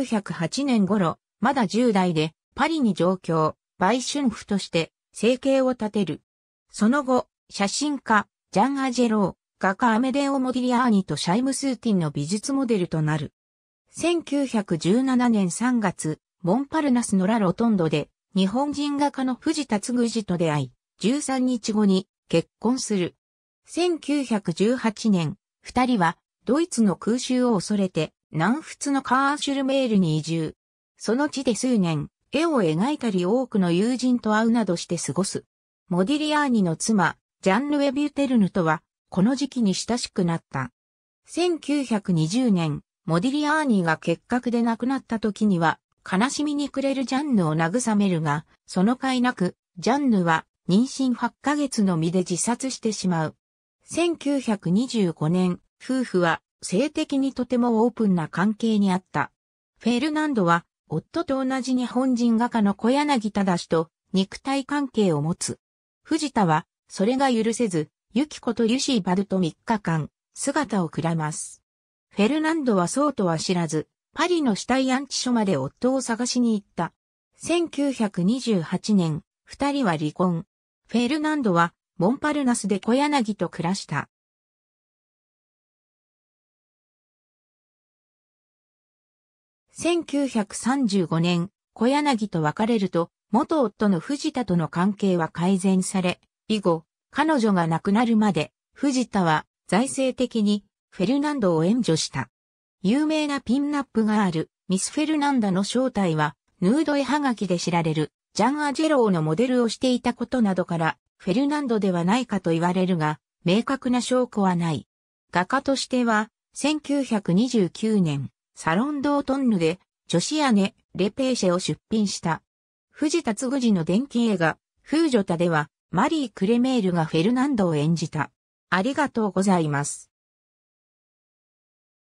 1908年頃、まだ10代で、パリに上京、売春婦として、生計を立てる。その後、写真家、ジャン・アジェロー、画家アメデオ・モディリアーニとシャイム・スーティンの美術モデルとなる。1917年3月、モンパルナスのラロトンドで、日本人画家の藤田嗣治と出会い、13日後に結婚する。1918年、二人はドイツの空襲を恐れて南仏のカーシュルメールに移住。その地で数年、絵を描いたり多くの友人と会うなどして過ごす。モディリアーニの妻、ジャンヌ・ウェビュテルヌとは、この時期に親しくなった。1920年、モディリアーニが結核で亡くなった時には、悲しみに暮れるジャンヌを慰めるが、その甲斐なく、ジャンヌは妊娠8ヶ月の身で自殺してしまう。1925年、夫婦は性的にとてもオープンな関係にあった。フェルナンドは、夫と同じ日本人画家の小柳忠と肉体関係を持つ。藤田は、それが許せず、ユキコとユシーバルと3日間、姿をくらます。フェルナンドはそうとは知らず、パリの死体安置所まで夫を探しに行った。1928年、二人は離婚。フェルナンドは、モンパルナスで小柳と暮らした。1935年、小柳と別れると、元夫の藤田との関係は改善され、以後、彼女が亡くなるまで、藤田は財政的にフェルナンドを援助した。有名なピンナップがあるミス・フェルナンダの正体は、ヌード絵はがきで知られるジャン・アジェローのモデルをしていたことなどから、フェルナンドではないかと言われるが、明確な証拠はない。画家としては、1929年、サロンドートンヌで、女子ネ、レペーシェを出品した。藤田嗣次の伝記映画、風女タでは、マリー・クレメールがフェルナンドを演じた。ありがとうございます。